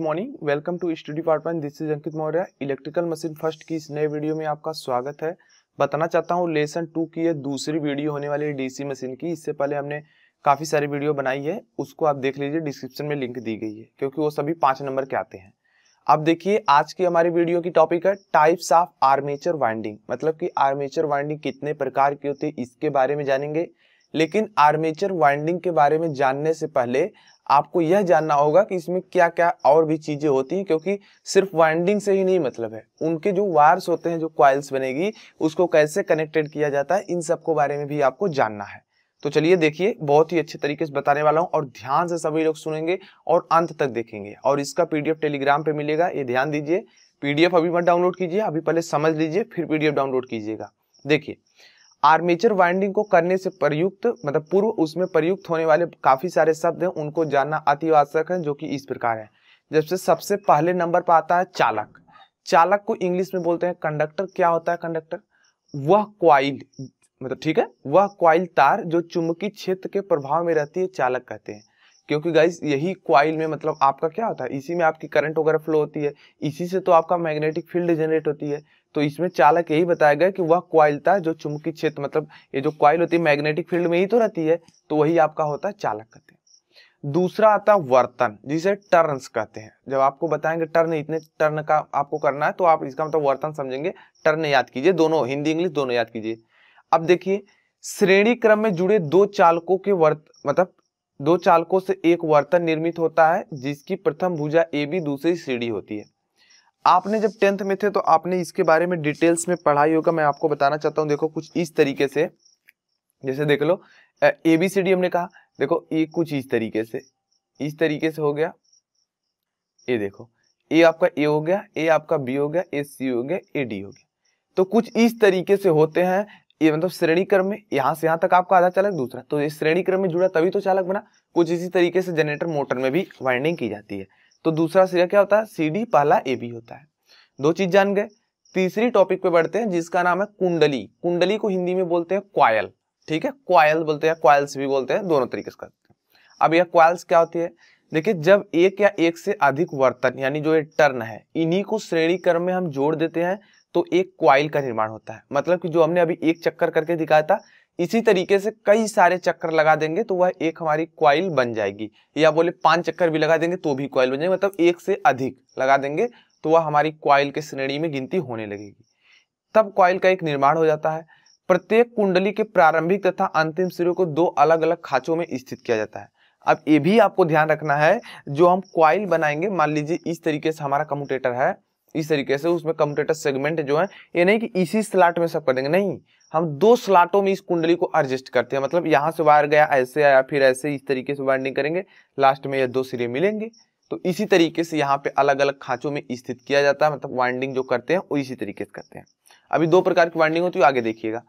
good morning welcome to study department this is Ankit Maurya electrical machine first की इस नए video में आपका स्वागत है बताना चाहता हूँ लेसन टू की यह दूसरी वीडियो होने वाली है डीसी मशीन की इससे पहले हमने काफ़ी सारी वीडियो बनाई है उसको आप देख लीजिए डिस्क्रिप्शन में लिंक दी गई है क्योंकि वो सभी पाँच नंबर के आते हैं अब देखिए आज की हमारी वीडियो की टॉपिक है टाइप्स ऑफ आर्मेचर वाइंडिंग मतलब कि आर्मेचर वाइंडिंग कितने प्रकार की होती है इसके बारे में जानेंगे लेकिन आर्मेचर वाइंडिंग के बारे में जानने से पहले आपको यह जानना होगा कि इसमें क्या क्या और भी चीज़ें होती हैं क्योंकि सिर्फ वाइंडिंग से ही नहीं मतलब है उनके जो वायर्स होते हैं जो क्वाइल्स बनेगी उसको कैसे कनेक्टेड किया जाता है इन सबको बारे में भी आपको जानना है तो चलिए देखिए बहुत ही अच्छे तरीके से बताने वाला हूँ और ध्यान से सभी लोग सुनेंगे और अंत तक देखेंगे और इसका पीडीएफ टेलीग्राम पे मिलेगा ये ध्यान दीजिए पीडीएफ अभी मत डाउनलोड कीजिए अभी पहले समझ लीजिए फिर पीडीएफ डाउनलोड कीजिएगा देखिए आर्मेचर वाइंडिंग को करने से प्रयुक्त मतलब पूर्व उसमें प्रयुक्त होने वाले काफी सारे शब्द हैं उनको जानना आवश्यक है जो कि इस प्रकार है जब से सबसे पहले नंबर पर आता है चालक चालक को इंग्लिश में बोलते हैं कंडक्टर क्या होता है कंडक्टर वह क्वाइल मतलब ठीक है वह क्वाइल तार जो चुंबकीय क्षेत्र के प्रभाव में रहती है चालक कहते हैं क्योंकि गाइस यही क्वाइल में मतलब आपका क्या होता है इसी में आपकी करंट वगैरह फ्लो होती है इसी से तो आपका मैग्नेटिक फील्ड जनरेट होती है तो इसमें चालक यही बताया गया कि वह क्वाइल था जो चुंबकीय क्षेत्र मतलब ये जो क्वाइल होती है मैग्नेटिक फील्ड में ही तो रहती है तो वही आपका होता है चालक कहते हैं दूसरा आता है वर्तन जिसे टर्न्स कहते हैं जब आपको बताएंगे टर्न इतने टर्न का आपको करना है तो आप इसका मतलब वर्तन समझेंगे टर्न याद कीजिए दोनों हिंदी इंग्लिश दोनों याद कीजिए अब देखिए श्रेणी क्रम में जुड़े दो चालकों के वर्त मतलब दो चालकों से एक वर्तन निर्मित होता है जिसकी प्रथम भुजा ए बी दूसरी सीढ़ी होती है आपने जब टेंथ में थे तो आपने इसके बारे में डिटेल्स में पढ़ाई होगा मैं आपको बताना चाहता हूँ देखो कुछ इस तरीके से जैसे देख लो ए बी सी डी हमने कहा देखो ये कुछ इस तरीके से इस तरीके से हो गया ये देखो ए आपका ए हो गया ए आपका बी हो गया ए सी हो गया ए डी हो गया तो कुछ इस तरीके से होते हैं ये मतलब श्रेणी क्रम में यहां से यहां तक आपका आधा चालक दूसरा तो ये श्रेणी क्रम में जुड़ा तभी तो चालक बना कुछ इसी तरीके से जनरेटर मोटर में भी वाइंडिंग की जाती है तो दूसरा सिरा क्या होता है सीडी पहला ए बी होता है दो चीज जान गए तीसरी टॉपिक पे बढ़ते हैं जिसका नाम है कुंडली कुंडली को हिंदी में बोलते हैं क्वायल ठीक है क्वायल बोलते हैं क्वाइल्स भी बोलते हैं दोनों तरीके से करते हैं अब यह क्वाइल्स क्या होती है देखिए जब एक या एक से अधिक वर्तन यानी जो ये टर्न है इन्हीं को श्रेणी क्रम में हम जोड़ देते हैं तो एक क्वाइल का निर्माण होता है मतलब कि जो हमने अभी एक चक्कर करके दिखाया था इसी तरीके से कई सारे चक्कर लगा देंगे तो वह एक हमारी क्वाइल बन जाएगी या बोले पांच चक्कर भी लगा देंगे तो भी क्वाइल बन जाएगी मतलब एक से अधिक लगा देंगे तो वह हमारी क्वाइल के श्रेणी में गिनती होने लगेगी तब क्वाइल का एक निर्माण हो जाता है प्रत्येक कुंडली के प्रारंभिक तथा अंतिम सिरों को दो अलग अलग खाचों में स्थित किया जाता है अब ये भी आपको ध्यान रखना है जो हम क्वाइल बनाएंगे मान लीजिए इस तरीके से हमारा कम्यूटेटर है इस तरीके से उसमें कम्यूटेटर सेगमेंट जो है ये नहीं कि इसी स्लाट में सब कर देंगे नहीं हम दो स्लाटों में इस कुंडली को एडजस्ट करते हैं मतलब यहाँ से वायर गया ऐसे आया फिर ऐसे इस तरीके से वायरिंग करेंगे लास्ट में ये दो सिरे मिलेंगे तो इसी तरीके से यहाँ पे अलग अलग खांचों में स्थित किया जाता है मतलब वाइंडिंग जो करते हैं वो इसी तरीके से करते हैं अभी दो प्रकार की वाइंडिंग होती है आगे देखिएगा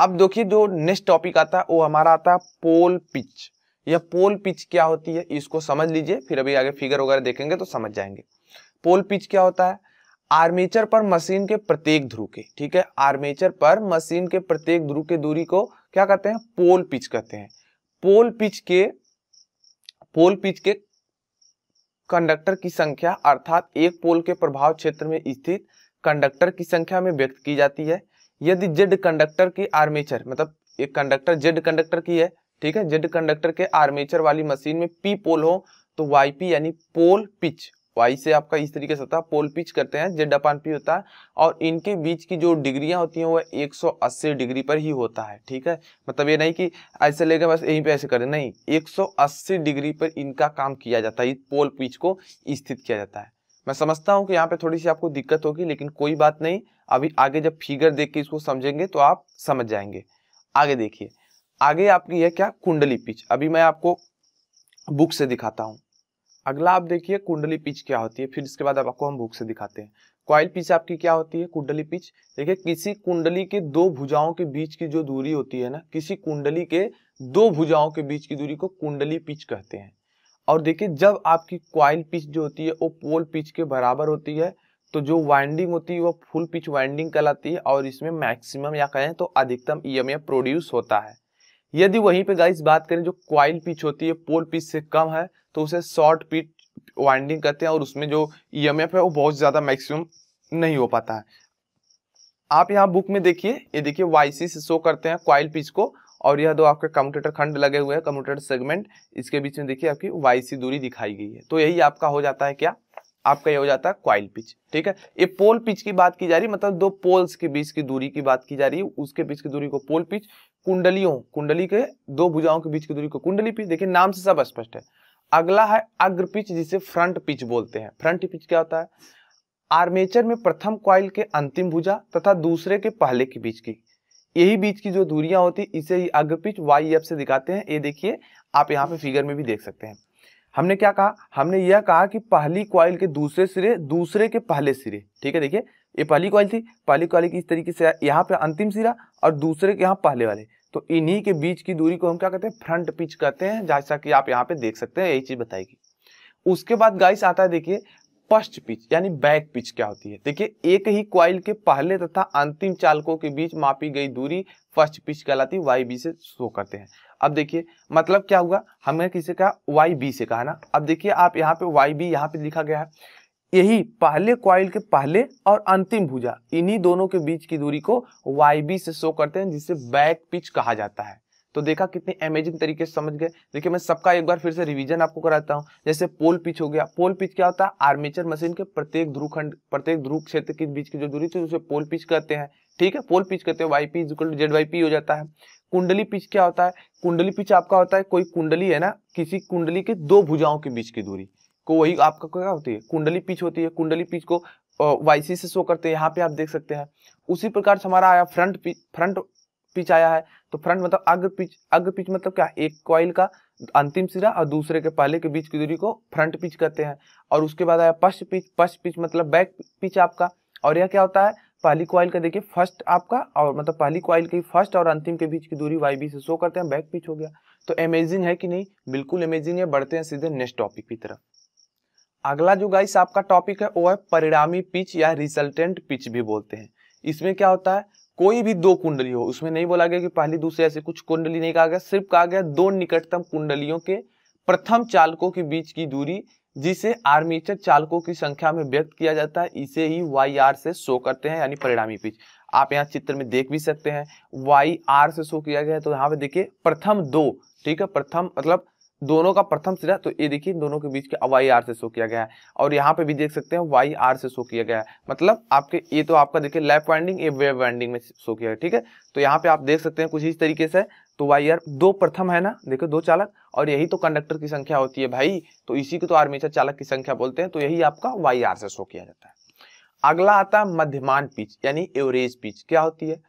अब देखिए जो नेक्स्ट टॉपिक आता है वो हमारा आता है पोल पिच यह पोल पिच क्या होती है इसको समझ लीजिए फिर अभी आगे फिगर वगैरह देखेंगे तो समझ जाएंगे पोल पिच क्या होता है आर्मेचर पर मशीन के प्रत्येक ध्रुव के ठीक है आर्मेचर पर मशीन के प्रत्येक ध्रुव के दूरी को क्या कहते हैं पोल पिच कहते हैं पोल पिच के पोल पिच के कंडक्टर की संख्या अर्थात एक पोल के प्रभाव क्षेत्र में स्थित कंडक्टर की संख्या में व्यक्त की जाती है यदि जेड कंडक्टर की आर्मेचर मतलब एक कंडक्टर जेड कंडक्टर की है ठीक है जेड कंडक्टर के आर्मेचर वाली मशीन में पी पोल हो तो वाई पी यानी पोल पिच वाई से आपका इस तरीके से होता है पोल पिच करते हैं जेड अपान पी होता है और इनके बीच की जो डिग्रियां होती हैं वह 180 डिग्री पर ही होता है ठीक है मतलब ये नहीं कि ऐसे लेके बस यहीं पे ऐसे करें नहीं 180 डिग्री पर इनका काम किया जाता है इस पोल पिच को स्थित किया जाता है मैं समझता हूँ कि यहाँ पे थोड़ी सी आपको दिक्कत होगी लेकिन कोई बात नहीं अभी आगे जब फिगर देख के इसको समझेंगे तो आप समझ जाएंगे आगे देखिए आगे आपकी है क्या कुंडली पिच अभी मैं आपको बुक से दिखाता हूँ अगला आप देखिए कुंडली पिच क्या होती है फिर इसके बाद आपको हम भूख से दिखाते हैं क्वाइल पिच आपकी क्या होती है कुंडली पिच देखिए किसी कुंडली के दो भुजाओं के बीच की जो दूरी होती है ना किसी कुंडली के दो भुजाओं के बीच की दूरी को कुंडली पिच कहते हैं और देखिए जब आपकी क्वाइल पिच जो होती है वो पोल पिच के बराबर होती है तो जो वाइंडिंग होती है वो फुल पिच वाइंडिंग कहलाती है और इसमें मैक्सिमम या कहें तो अधिकतम ई प्रोड्यूस होता है यदि वहीं पे गाइस बात करें जो क्वाइल पिच होती है पोल पिच से कम है तो उसे शॉर्ट पिच वाइंडिंग करते हैं और उसमें जो ई e है वो बहुत ज़्यादा मैक्सिमम नहीं हो पाता है आप यहाँ बुक में देखिए ये देखिए वाईसी से शो करते हैं क्वाइल पिच को और यह दो आपके कम्यूटेटर खंड लगे हुए हैं कम्यूटेटर सेगमेंट इसके बीच में देखिए आपकी सी दूरी दिखाई गई है तो यही आपका हो जाता है क्या आपका ये हो जाता है क्वाइल पिच ठीक है ये पोल पिच की बात की जा रही है मतलब दो पोल्स के बीच की दूरी की बात की जा रही है उसके बीच की दूरी को पोल पिच कुंडलियों कुंडली के दो भुजाओं के बीच की दूरी को कुंडली पिच देखिए नाम से सब स्पष्ट है अगला है अग्र पिच जिसे फ्रंट पिच बोलते हैं फ्रंट पिच क्या होता है आर्मेचर में प्रथम क्वाइल के अंतिम भुजा तथा दूसरे के पहले के बीच की यही बीच की जो दूरियां होती है इसे ही अग्र पिच वाई एफ से दिखाते हैं ये देखिए आप यहाँ पे फिगर में भी देख सकते हैं हमने क्या कहा हमने यह कहा कि पहली कॉइल के दूसरे सिरे दूसरे के पहले सिरे ठीक है देखिए ये पहली कॉइल थी पहली कॉइल की इस तरीके से यहाँ पे अंतिम सिरा और दूसरे के यहाँ पहले वाले तो इन्हीं के बीच की दूरी को हम क्या कहते हैं फ्रंट पिच कहते हैं जैसा कि आप यहाँ पे देख सकते हैं यही चीज बताएगी उसके बाद गाइस आता है देखिए फर्स्ट पिच यानी बैक पिच क्या होती है देखिए एक ही क्वाइल के पहले तथा अंतिम चालकों के बीच मापी गई दूरी फर्स्ट पिच कहलाती है वाई बी से शो करते हैं अब देखिए मतलब क्या हुआ हमने किसे कहा वाई बी से कहा ना अब देखिए आप यहाँ पे वाई बी यहाँ पे लिखा गया है यही पहले क्वाइल के पहले और अंतिम भुजा इन्हीं दोनों के बीच की दूरी को वाई बी से शो करते हैं जिसे बैक पिच कहा जाता है तो देखा कितने अमेजिंग तरीके से समझ गए देखिए मैं सबका एक बार फिर से रिवीजन आपको कराता हूँ जैसे पोल पिच हो गया पोल पिच क्या होता है आर्मेचर मशीन के प्रत्येक ध्रुव खंड प्रत्येक ध्रुव क्षेत्र के बीच की जो दूरी थी उसे पोल पिच कहते हैं ठीक है पोल पिच कहते हैं Y P equal to Z Y P हो जाता है कुंडली पिच क्या होता है कुंडली पिच आपका होता है कोई कुंडली है ना किसी कुंडली के दो भुजाओं के बीच की दूरी को वही आपका क्या होती है कुंडली पिच होती है कुंडली पिच को वाईसी से शो करते हैं यहाँ पे आप देख सकते हैं उसी प्रकार से हमारा आया फ्रंट पिच फ्रंट पिच आया है तो फ्रंट मतलब अग्र पिच अग्र पिच मतलब क्या एक कॉइल का अंतिम सिरा और दूसरे के पहले के बीच की दूरी को फ्रंट पिच कहते हैं और उसके बाद आया पश्च पिच पश्च पिच मतलब बैक पिच आपका और यह क्या होता है पहली क्वाइल का देखिए फर्स्ट आपका और मतलब पहली क्वाइल की फर्स्ट और अंतिम के बीच की दूरी वाई बी से शो करते हैं बैक पिच हो गया तो अमेजिंग है कि नहीं बिल्कुल अमेजिंग है बढ़ते हैं सीधे नेक्स्ट टॉपिक की तरफ अगला जो गाइस आपका टॉपिक है वो है परिणामी पिच या रिजल्टेंट पिच भी बोलते हैं इसमें क्या होता है कोई भी दो कुंडली हो उसमें नहीं बोला गया कि पहली दूसरी ऐसे कुछ कुंडली नहीं कहा गया सिर्फ कहा गया दो निकटतम कुंडलियों के प्रथम चालकों के बीच की दूरी जिसे आर्मीचर चालकों की संख्या में व्यक्त किया जाता है इसे ही वाई आर से शो करते हैं यानी परिणामी पिच आप यहाँ चित्र में देख भी सकते हैं वाई आर से शो किया गया है तो यहाँ पे देखिए प्रथम दो ठीक है प्रथम मतलब दोनों का प्रथम सिरा तो ये देखिए दोनों के बीच के वाई आर से शो किया गया है और यहाँ पे भी देख सकते हैं वाई आर से शो किया गया है मतलब आपके ये तो आपका देखिए लेफ्ट वाइंडिंग ये वेब वाइंडिंग में शो किया है ठीक है तो यहाँ पे आप देख सकते हैं कुछ इस तरीके से तो वाई आर दो प्रथम है ना देखो दो चालक और यही तो कंडक्टर की संख्या होती है भाई तो इसी को तो आर्मेचर चालक की संख्या बोलते हैं तो यही आपका वाई आर से शो किया जाता है अगला आता है मध्यमान पिच यानी एवरेज पिच क्या होती है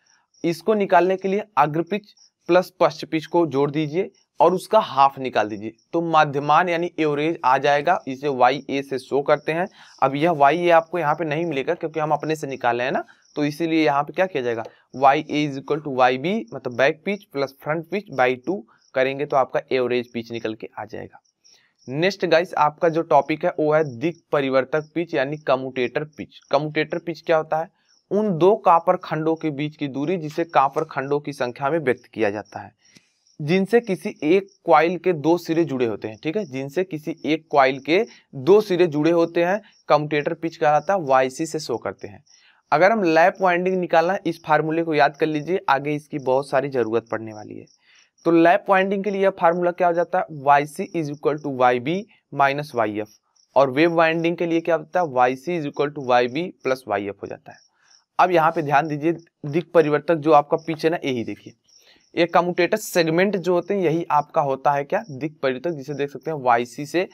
इसको निकालने के लिए अग्र पिच प्लस पश्च पिच को जोड़ दीजिए और उसका हाफ निकाल दीजिए तो मध्यमान यानी एवरेज आ जाएगा इसे वाई ए से शो करते हैं अब यह वाई ए आपको यहाँ पे नहीं मिलेगा क्योंकि हम अपने से निकाले हैं ना तो इसीलिए यहाँ पे क्या किया जाएगा Y A is equal to Y B मतलब back pitch plus front pitch by two करेंगे तो आपका एवरेज पिच निकल के आ जाएगा नेक्स्ट गाइस आपका जो टॉपिक है वो है दिक परिवर्तक पिच यानी कम्यूटेटर पिच कम्यूटेटर पिच क्या होता है उन दो कापर खंडों के बीच की दूरी जिसे कापर खंडों की संख्या में व्यक्त किया जाता है जिनसे किसी एक क्वाइल के दो सिरे जुड़े होते हैं ठीक है जिनसे किसी एक क्वाइल के दो सिरे जुड़े होते हैं कम्पटेटर पिच कहलाता है वाईसी से शो करते हैं अगर हम लैप वाइंडिंग निकालना इस फार्मूले को याद कर लीजिए आगे इसकी बहुत सारी जरूरत पड़ने वाली है तो लैप वाइंडिंग के लिए फार्मूला क्या हो जाता है Y C is equal to Y B minus Y F और वेव वाइंडिंग के लिए क्या होता है Y C is equal to Y B plus Y F हो जाता है अब यहाँ पे ध्यान दीजिए दिक परिवर्तक जो आपका पीछे है ना यही देखिए ये कम्यूटेटर सेगमेंट जो होते हैं यही आपका होता है क्या दिक परिवर्तक जिसे देख सकते हैं वाईसी से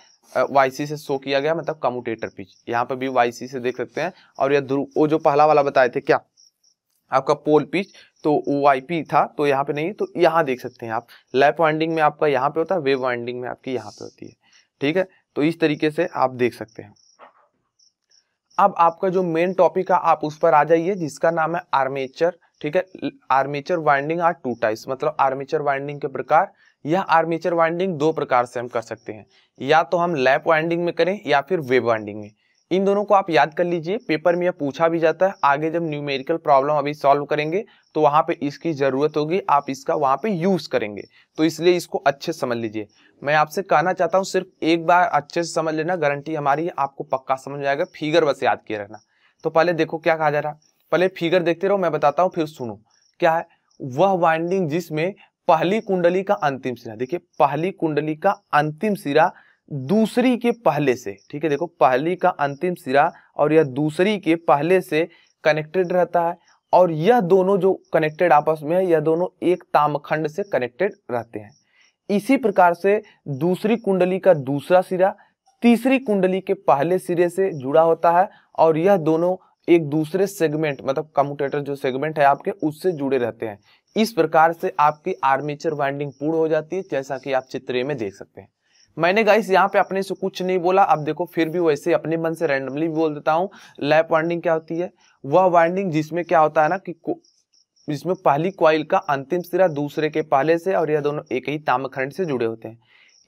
वाईसी से शो किया गया मतलब कम्यूटेटर पिच यहाँ पे भी वाईसी से देख सकते हैं और यह ध्रुव वो जो पहला वाला बताए थे क्या आपका पोल पिच तो ओ था तो यहाँ पे नहीं तो यहाँ देख सकते हैं आप लैप वाइंडिंग में आपका यहाँ पे होता है वेव वाइंडिंग में आपकी यहाँ पे होती है ठीक है तो इस तरीके से आप देख सकते हैं अब आपका जो मेन टॉपिक है आप उस पर आ जाइए जिसका नाम है आर्मेचर ठीक है armature winding are two types मतलब आर्मीचर वाइंडिंग के प्रकार यह आर्मीचर वाइंडिंग दो प्रकार से हम कर सकते हैं या तो हम लैप वाइंडिंग में करें या फिर वेब वाइंडिंग में इन दोनों को आप याद कर लीजिए पेपर में यह पूछा भी जाता है आगे जब न्यूमेरिकल प्रॉब्लम अभी सॉल्व करेंगे तो वहां पे इसकी ज़रूरत होगी आप इसका वहां पे यूज़ करेंगे तो इसलिए इसको अच्छे समझ लीजिए मैं आपसे कहना चाहता हूँ सिर्फ एक बार अच्छे से समझ लेना गारंटी हमारी आपको पक्का समझ आएगा फिगर बस याद किए रखना तो पहले देखो क्या कहा जा रहा है पहले फिगर देखते रहो मैं बताता हूं फिर सुनो क्या है वह वाइंडिंग जिसमें पहली कुंडली का अंतिम सिरा देखिए पहली कुंडली का अंतिम सिरा दूसरी के पहले से ठीक है देखो पहली का अंतिम सिरा और यह दूसरी के पहले से कनेक्टेड रहता है और यह दोनों जो कनेक्टेड आपस में है यह दोनों एक तामखंड से कनेक्टेड रहते हैं इसी प्रकार से दूसरी कुंडली का दूसरा सिरा तीसरी कुंडली के पहले सिरे से जुड़ा होता है और यह दोनों एक दूसरे सेगमेंट मतलब कम्यूटेटर जो सेगमेंट है आपके उससे जुड़े रहते हैं इस प्रकार से आपकी आर्मेचर वाइंडिंग पूर्ण हो जाती है जैसा कि आप चित्र में देख सकते हैं मैंने गाइस यहाँ पे अपने से कुछ नहीं बोला अब देखो फिर भी वैसे अपने मन से रैंडमली बोल देता हूँ लैप वाइंडिंग क्या होती है वह वाइंडिंग जिसमें क्या होता है ना कि जिसमें पहली क्वाइल का अंतिम सिरा दूसरे के पहले से और यह दोनों एक ही तामखंड से जुड़े होते हैं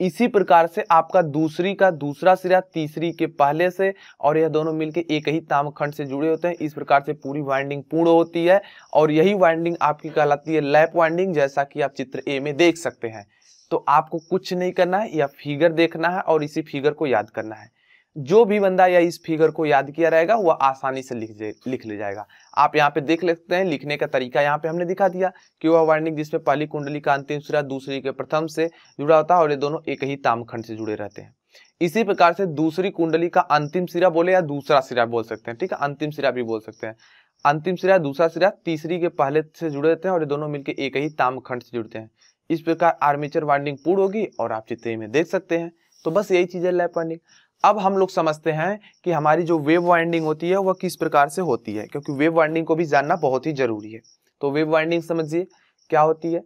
इसी प्रकार से आपका दूसरी का दूसरा सिरा तीसरी के पहले से और यह दोनों मिलकर एक ही तामखंड से जुड़े होते हैं इस प्रकार से पूरी वाइंडिंग पूर्ण होती है और यही वाइंडिंग आपकी कहलाती है लैप वाइंडिंग जैसा कि आप चित्र ए में देख सकते हैं तो आपको कुछ नहीं करना है या फिगर देखना है और इसी फिगर को याद करना है जो भी बंदा या इस फिगर को याद किया रहेगा वह आसानी से लिख लिख ले जाएगा आप यहाँ पे देख लेते हैं लिखने का तरीका यहाँ पे हमने दिखा दिया कि वह वर्णिक जिसमें पहली कुंडली का अंतिम सूर्य दूसरी के प्रथम से जुड़ा होता है और ये दोनों एक ही तामखंड से जुड़े रहते हैं इसी प्रकार से दूसरी कुंडली का अंतिम सिरा बोले या दूसरा सिरा बोल सकते हैं ठीक है अंतिम सिरा भी बोल सकते हैं अंतिम सिरा दूसरा सिरा तीसरी के पहले से जुड़े रहते हैं और ये दोनों मिलकर एक ही तामखंड से जुड़ते हैं इस प्रकार आर्मेचर वाइंडिंग पूर्ण होगी और आप चित्र में देख सकते हैं तो बस यही चीज़ है लैप वाइंडिंग अब हम लोग समझते हैं कि हमारी जो वेव वाइंडिंग होती है वह किस प्रकार से होती है क्योंकि वेव वाइंडिंग को भी जानना बहुत ही जरूरी है तो वेव वाइंडिंग समझिए क्या होती है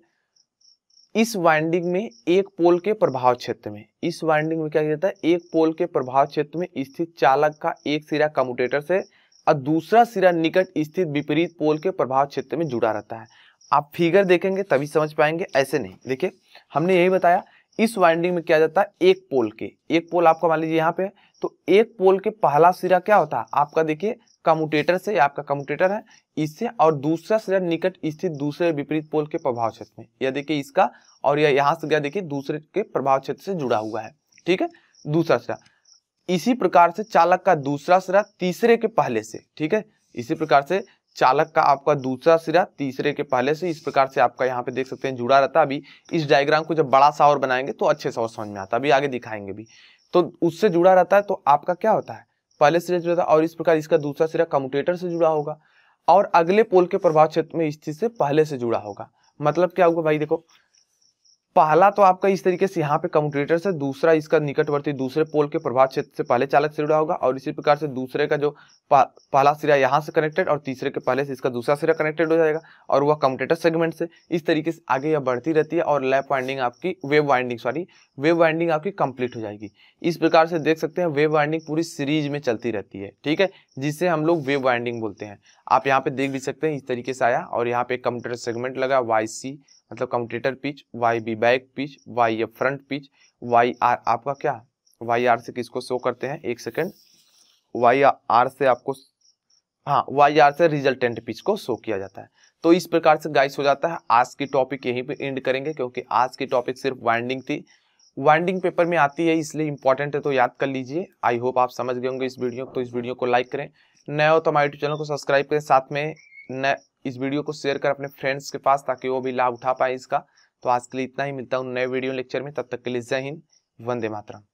इस वाइंडिंग में एक पोल के प्रभाव क्षेत्र में इस वाइंडिंग में क्या किया जाता है एक पोल के प्रभाव क्षेत्र में स्थित चालक का एक सिरा कम्यूटेटर से और दूसरा सिरा निकट स्थित विपरीत पोल के प्रभाव क्षेत्र में जुड़ा रहता है आप फिगर देखेंगे तभी समझ पाएंगे ऐसे नहीं देखिए हमने यही बताया इस वाइंडिंग में क्या जाता है एक पोल के एक पोल आपका मान लीजिए यहाँ पे तो एक पोल के पहला सिरा क्या होता है आपका देखिए कम्यूटेटर से आपका कम्यूटेटर है इससे और दूसरा सिरा निकट स्थित दूसरे विपरीत पोल के प्रभाव क्षेत्र में यह देखिए इसका और यह यहाँ से गया देखिए दूसरे के प्रभाव क्षेत्र से जुड़ा हुआ है ठीक है दूसरा सिरा इसी प्रकार से चालक का दूसरा सिरा तीसरे के पहले से ठीक है इसी प्रकार से चालक का आपका दूसरा सिरा तीसरे के पहले से इस प्रकार से आपका यहाँ पे देख सकते हैं जुड़ा रहता है अभी इस डायग्राम को जब बड़ा सा और बनाएंगे तो अच्छे से और समझ में आता है अभी आगे दिखाएंगे भी तो उससे जुड़ा रहता है तो आपका क्या होता है पहले सिरे जुड़ा था और इस प्रकार इसका दूसरा सिरा कम्यूटेटर से जुड़ा होगा और अगले पोल के प्रभाव क्षेत्र में इस चीज से पहले से जुड़ा होगा मतलब क्या होगा भाई देखो पहला तो आपका इस तरीके से यहाँ पे कम्यूटेटर है दूसरा इसका निकटवर्ती दूसरे पोल के प्रभाव क्षेत्र से पहले चालक सिरा होगा और इसी प्रकार से दूसरे का जो पहला सिरा यहाँ से कनेक्टेड और तीसरे के पहले से इसका दूसरा सिरा कनेक्टेड हो जाएगा और वह कम्यूटेटर सेगमेंट से इस तरीके से आगे यह बढ़ती रहती है और लैप वाइंडिंग आपकी wave winding sorry wave winding आपकी कंप्लीट हो जाएगी इस प्रकार से देख सकते हैं वेब वाइंडिंग पूरी सीरीज में चलती रहती है ठीक है जिसे हम लोग वेब वाइंडिंग बोलते हैं आप यहाँ पे देख भी सकते हैं इस तरीके से आया और यहाँ पे कम्प्यूटर सेगमेंट लगा वाई सी मतलब commutator pitch Y B back pitch Y F front pitch Y R आपका क्या वाई आर से किसको शो करते हैं एक सेकेंड वाई आर से आपको हाँ वाई आर से रिजल्टेंट पिच को शो किया जाता है तो इस प्रकार से गाइस हो जाता है आज की टॉपिक यहीं पे एंड करेंगे क्योंकि आज की टॉपिक सिर्फ वाइंडिंग थी वाइंडिंग पेपर में आती है इसलिए इंपॉर्टेंट है तो याद कर लीजिए आई होप आप समझ गए होंगे इस वीडियो को तो इस वीडियो को लाइक करें नए हो तो हमारे यूट्यूब चैनल को सब्सक्राइब करें साथ में इस वीडियो को शेयर कर अपने फ्रेंड्स के पास ताकि वो भी लाभ उठा पाए इसका तो आज के लिए इतना ही मिलता हूँ नए वीडियो लेक्चर में तब तक के लिए जय हिंद वंदे मातरम